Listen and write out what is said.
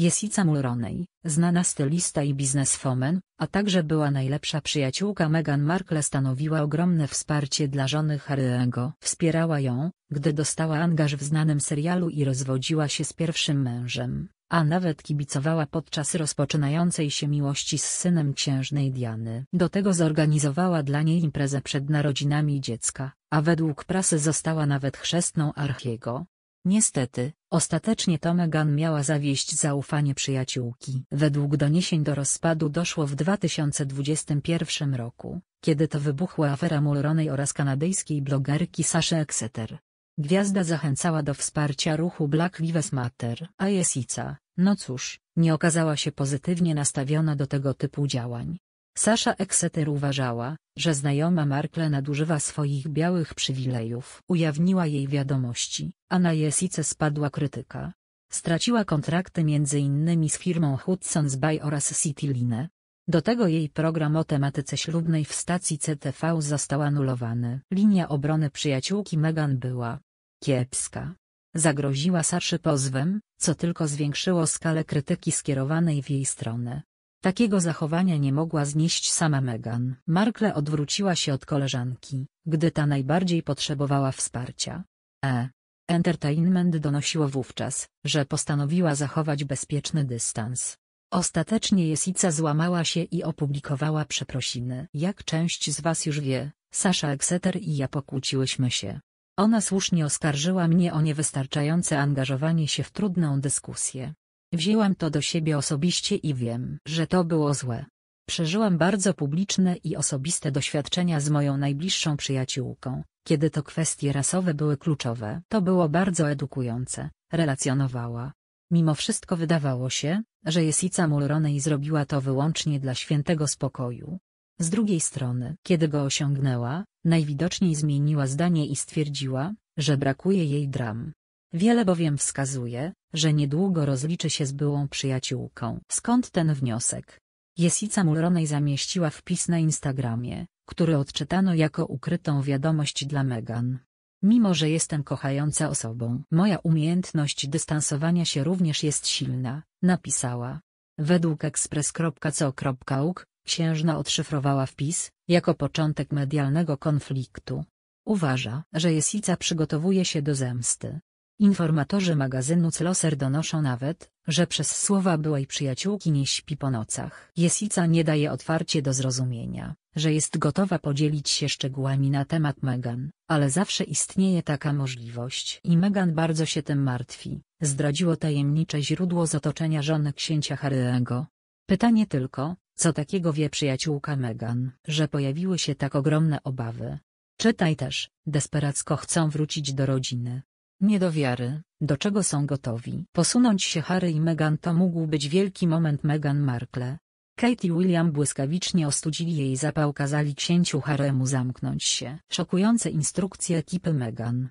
Jessica Mulroney, znana stylista i bizneswoman, a także była najlepsza przyjaciółka Meghan Markle stanowiła ogromne wsparcie dla żony Harry'ego. Wspierała ją, gdy dostała angaż w znanym serialu i rozwodziła się z pierwszym mężem, a nawet kibicowała podczas rozpoczynającej się miłości z synem księżnej Diany. Do tego zorganizowała dla niej imprezę przed narodzinami dziecka, a według prasy została nawet chrzestną Archiego. Niestety, ostatecznie to Meghan miała zawieść zaufanie przyjaciółki. Według doniesień do rozpadu doszło w 2021 roku, kiedy to wybuchła afera Mulroney oraz kanadyjskiej blogerki Sasha Exeter. Gwiazda zachęcała do wsparcia ruchu Black Lives Matter, a Jessica, no cóż, nie okazała się pozytywnie nastawiona do tego typu działań. Sasza Exeter uważała, że znajoma Markle nadużywa swoich białych przywilejów. Ujawniła jej wiadomości, a na Jesice spadła krytyka. Straciła kontrakty m.in. z firmą Hudson's Bay oraz Cityline. Do tego jej program o tematyce ślubnej w stacji CTV został anulowany. Linia obrony przyjaciółki Meghan była kiepska. Zagroziła Saszy pozwem, co tylko zwiększyło skalę krytyki skierowanej w jej stronę. Takiego zachowania nie mogła znieść sama Meghan. Markle odwróciła się od koleżanki, gdy ta najbardziej potrzebowała wsparcia. E. Entertainment donosiło wówczas, że postanowiła zachować bezpieczny dystans. Ostatecznie Jesica złamała się i opublikowała przeprosiny. Jak część z was już wie, Sasha Exeter i ja pokłóciłyśmy się. Ona słusznie oskarżyła mnie o niewystarczające angażowanie się w trudną dyskusję. Wzięłam to do siebie osobiście i wiem, że to było złe. Przeżyłam bardzo publiczne i osobiste doświadczenia z moją najbliższą przyjaciółką, kiedy to kwestie rasowe były kluczowe. To było bardzo edukujące, relacjonowała. Mimo wszystko wydawało się, że Jessica Mulroney zrobiła to wyłącznie dla świętego spokoju. Z drugiej strony, kiedy go osiągnęła, najwidoczniej zmieniła zdanie i stwierdziła, że brakuje jej dram. Wiele bowiem wskazuje, że niedługo rozliczy się z byłą przyjaciółką. Skąd ten wniosek? Jesica Mulroney zamieściła wpis na Instagramie, który odczytano jako ukrytą wiadomość dla Megan. Mimo, że jestem kochająca osobą, moja umiejętność dystansowania się również jest silna, napisała. Według Ekspres.co.uk księżna odszyfrowała wpis, jako początek medialnego konfliktu. Uważa, że Jesica przygotowuje się do zemsty. Informatorzy magazynu Closer donoszą nawet, że przez słowa byłej przyjaciółki nie śpi po nocach. Jesica nie daje otwarcie do zrozumienia, że jest gotowa podzielić się szczegółami na temat Meghan, ale zawsze istnieje taka możliwość i Meghan bardzo się tym martwi, zdradziło tajemnicze źródło z otoczenia żony księcia Harry'ego. Pytanie tylko, co takiego wie przyjaciółka Meghan, że pojawiły się tak ogromne obawy. Czytaj też, desperacko chcą wrócić do rodziny. Nie do wiary, do czego są gotowi. Posunąć się Harry i Meghan to mógł być wielki moment Meghan Markle. Kate i William błyskawicznie ostudzili jej zapał kazali księciu Haremu zamknąć się. Szokujące instrukcje ekipy Meghan.